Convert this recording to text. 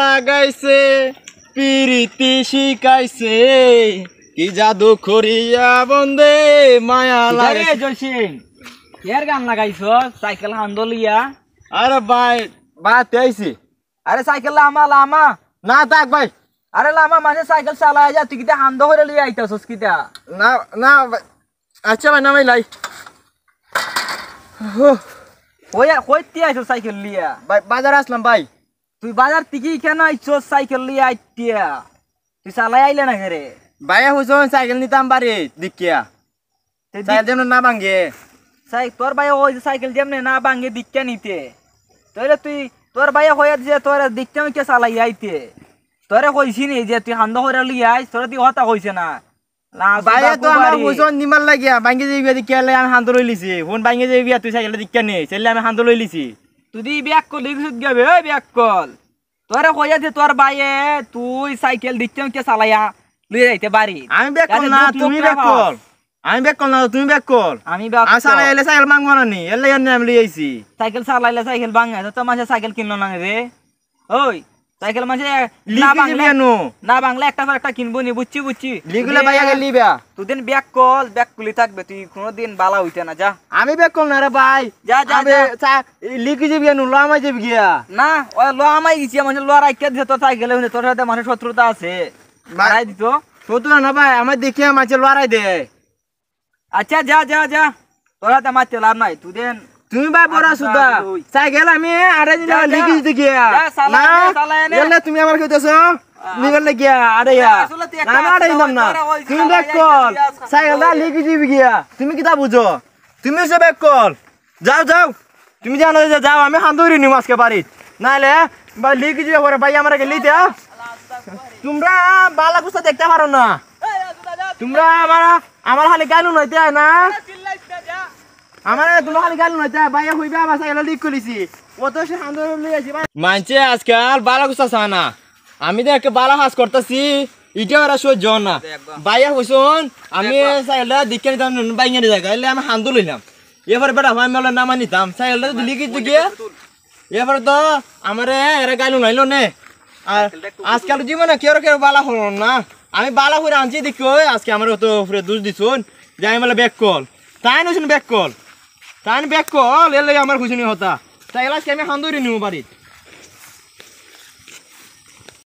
লাগাইছে পিরিতি শিখাইছে কি জাদু করিয়া বন্দে মায়া লাগে জসিং এর গান লাগাইছ সাইকেল হান্দলিয়া আরে ভাই বাতে আইছি আরে সাইকেল লামা লামা না তাক ভাই আরে লামা মাঝে সাইকেল চালায় যা তুই কিতা হান্দো করে লিয়ে আইতাছস কিতা না না আচ্ছা ভাই না ভাই লাই ওই কইতে আইছ সাইকেল লিয়া ভাই বাজার আসলাম ভাই তুই বাজার টিকি কেন চোর সাইকেল লিয়ে আইটিয়া তুই চালাই আইলে না ঘরে ভাইয়া হুজন সাইকেল নিতাম বাড়ি দিকিয়া সাইকেল যেমন না ভাঙ্গে তোর ভাইয়া ওই সাইকেল যেমন না ভাঙ্গে দিকিয়া নিতে তোরে তুই তোর ভাইয়া হয়ে যে তোর দিকটা আমি কে চালাই আইতে তোরে কইছি নি যে তুই হান্দ করে লিয়ে আইস তোরে তুই হতা কইছে না ভাইয়া তো আমার হুজন নিমাল লাগিয়া ভাঙ্গে যাইবি দিকিয়া লাই আমি হান্দ লই লিছি ফোন ভাঙ্গে যাইবি তুই সাইকেলটা দিকিয়া নি সেলে আমি হান্দ লই তুই ব্যাক কল লিখুত গেবে ওই ব্যাক কল তোরা কইয়া দে তোর বাইয়ে তুই সাইকেল দিচ্ছে কে চালাইয়া লুই যাইতে পারি আমি ব্যাক না তুমি ব্যাক কল আমি ব্যাক কল না তুমি ব্যাক কল আমি ব্যাক আমি চালাইলে সাইকেল মাঙ্গো না নি এলে আমি লই আইছি সাইকেল চালাইলে সাইকেল বাঙে তো মাঝে সাইকেল কিনলো না রে ওই সাইকেল মাঝে না বাংলা না বাংলা একটা পর একটা কিনবো নি বুঝছি বুঝছি লিগুলা ভাই আগে লিবা তুদিন ব্যাক কল ব্যাক কুলি থাকবে তুই কোনদিন বালা হইতে না যা আমি ব্যাক কল না রে ভাই যা যা যা লিগি যাবি নু লো আমাই যাবি গিয়া না ও লো আমাই গিছি মানে লো রাখিয়া দিছে তোর সাইকেলে হইনে তোর সাথে মানুষ শত্রুতা আছে মারাই দিত শত্রুতা না ভাই আমার দেখিয়া মাঝে লড়াই দে আচ্ছা যা যা যা তোর সাথে মারতে লাভ নাই তুদিন তুমি ভাই বড় সুদা আচ্ছা, সাইকেল আচ্ছা, আমি আড়াই দিন লিখি দিতে গিয়া না গেলে তুমি আমার কইতেছো নিগল হ্যাঁ? গিয়া আরে ইয়া না না আড়াই দাম না তুমি ব্যাক কল সাইকেল দা লিখি দিবি গিয়া তুমি কিতা বুঝো তুমি সে ব্যাক কল যাও যাও তুমি জানো যে যাও আমি হান্দুরি নিম আজকে বাড়ি নাইলে ভাই লিখি দিবে পরে ভাই আমার গেলি দিয়া হ্যাঁ? তোমরা বালা কুস্তা দেখতে পারো না তোমরা আমার আমার হালে গানু নইতে না মানছে আজকাল বালা আমি তো বালা হাস করতেছি ইটা ওরা সহ্য না বাইয়া আমি দিকে আমি হান্দু লইলাম এবার বেটা আমি মেলা না মানিতাম গিয়ে এবার তো আমার এরা গাইল নাইল নে আর আজকাল জীবনে কেউ কেউ বালা হল না আমি বালা করে আনছি দেখি আজকে আমার তো দোষ দিছুন যে আমি বলে ব্যাক কল তাই নছেন ব্যাক কল তান বেগ কল এলে আমার খুশি হতা তাই এলাচ আমি সান্দুরি নিব বাড়িত